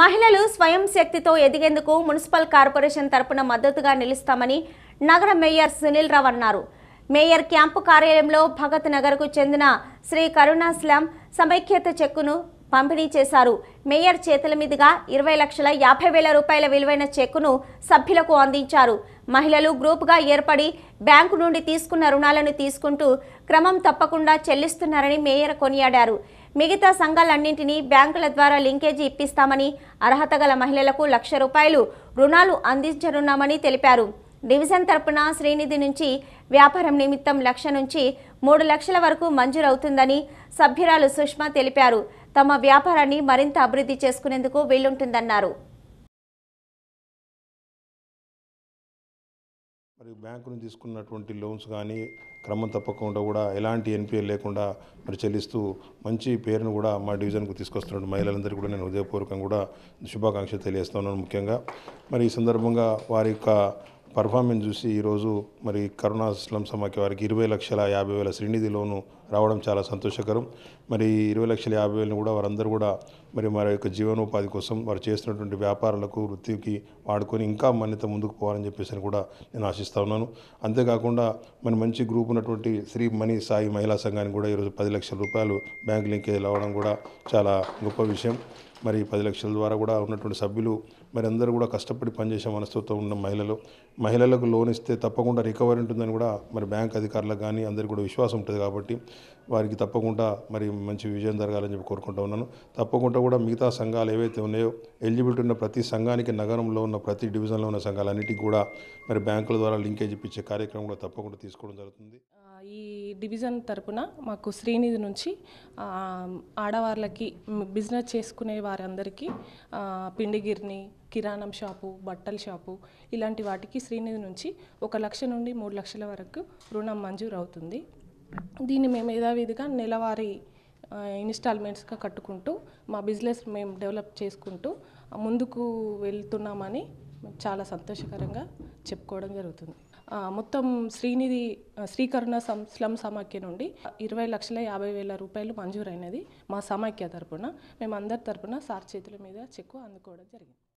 మహిళలు స్వయం శక్తితో ఎదిగేందుకు మున్సిపల్ కార్పొరేషన్ తరపున మద్దతుగా నిలుస్తామని నగర మేయర్ సునీల్ రావు అన్నారు మేయర్ క్యాంపు కార్యాలయంలో భగత్ నగర్కు చెందిన శ్రీ కరుణాస్లాం సమైక్యత చెక్కును పంపిణీ చేశారు మేయర్ చేతుల మీదుగా ఇరవై లక్షల యాభై వేల రూపాయల విలువైన చెక్కును సభ్యులకు అందించారు మహిళలు గ్రూపుగా ఏర్పడి బ్యాంకు నుండి తీసుకున్న రుణాలను తీసుకుంటూ క్రమం తప్పకుండా చెల్లిస్తున్నారని మేయర్ కొనియాడారు మిగతా సంఘాలన్నింటినీ బ్యాంకుల ద్వారా లింకేజీ ఇప్పిస్తామని అర్హత గల మహిళలకు లక్ష రూపాయలు రుణాలు అందించనున్నామని తెలిపారు డివిజన్ తరపున శ్రీనిధి నుంచి వ్యాపారం నిమిత్తం లక్ష నుంచి మూడు లక్షల వరకు మంజూరవుతుందని సభ్యురాలు సుష్మా తెలిపారు తమ వ్యాపారాన్ని మరింత అభివృద్ధి చేసుకునేందుకు వీలుంటుందన్నారు మరి బ్యాంకు నుంచి తీసుకున్నటువంటి లోన్స్ కానీ క్రమం తప్పకుండా కూడా ఎలాంటి ఎన్పిఎల్ లేకుండా మరి చెల్లిస్తూ మంచి పేరును కూడా మా డివిజన్కు తీసుకొస్తున్నాడు మహిళలందరికీ కూడా నేను హృదయపూర్వకంగా కూడా శుభాకాంక్షలు తెలియజేస్తున్నాను ముఖ్యంగా మరి ఈ సందర్భంగా వారి యొక్క పర్ఫార్మెన్స్ చూసి ఈరోజు మరి కరుణా స్లం సమాఖ్య వారికి ఇరవై లక్షల యాభై వేల శ్రీనిధి లోను రావడం చాలా సంతోషకరం మరి ఇరవై లక్షల యాభై వేలను కూడా వారందరూ కూడా మరి మరి యొక్క జీవనోపాధి కోసం వారు చేస్తున్నటువంటి వ్యాపారాలకు వృత్తికి వాడుకొని ఇంకా మరింత ముందుకు పోవాలని చెప్పేసి అని కూడా నేను ఆశిస్తా ఉన్నాను అంతేకాకుండా మన మంచి గ్రూప్ ఉన్నటువంటి శ్రీ మణి సాయి మహిళా సంఘానికి కూడా ఈరోజు పది లక్షల రూపాయలు బ్యాంక్ లింకేజ్ అవ్వడం కూడా చాలా గొప్ప విషయం మరి పది లక్షల ద్వారా కూడా ఉన్నటువంటి సభ్యులు మరి అందరూ కూడా కష్టపడి పనిచేసే మనస్తత్వం ఉన్న మహిళలు మహిళలకు లోన్ ఇస్తే తప్పకుండా రికవరీ ఉంటుందని కూడా మరి బ్యాంక్ అధికారులకు కానీ అందరికీ కూడా విశ్వాసం ఉంటుంది కాబట్టి వారికి తప్పకుండా మరి మంచి విజయం జరగాలని చెప్పి కోరుకుంటూ ఉన్నాను తప్పకుండా కూడా మిగతా సంఘాలు ఏవైతే ఉన్నాయో ఎలిజిబిలిటీ ఉన్న ప్రతి సంఘానికి నగరంలో ఉన్న ప్రతి డివిజన్లో ఉన్న సంఘాలన్నిటికీ కూడా మరి బ్యాంకుల ద్వారా లింకేజ్ ఇప్పించే కార్యక్రమం కూడా తప్పకుండా తీసుకోవడం జరుగుతుంది ఈ డివిజన్ తరపున మాకు శ్రీనిధి నుంచి ఆడవాళ్ళకి బిజినెస్ చేసుకునే వారందరికీ పిండి కిరాణం షాపు బట్టల షాపు ఇలాంటి వాటికి శ్రీనిధి నుంచి ఒక లక్ష నుండి మూడు లక్షల వరకు రుణం మంజూరు అవుతుంది దీన్ని మేము యథావిధిగా నెలవారీ ఇన్స్టాల్మెంట్స్గా కట్టుకుంటూ మా బిజినెస్ మేము డెవలప్ చేసుకుంటూ ముందుకు వెళ్తున్నామని చాలా సంతోషకరంగా చెప్పుకోవడం జరుగుతుంది మొత్తం శ్రీనిధి శ్రీకరుణ సం స్లమ్ సమాఖ్య నుండి ఇరవై లక్షల యాభై వేల రూపాయలు మంజూరైనది మా సమాఖ్య తరపున మేమందరి తరపున సార్ చేతుల మీద చెక్కు అందుకోవడం జరిగింది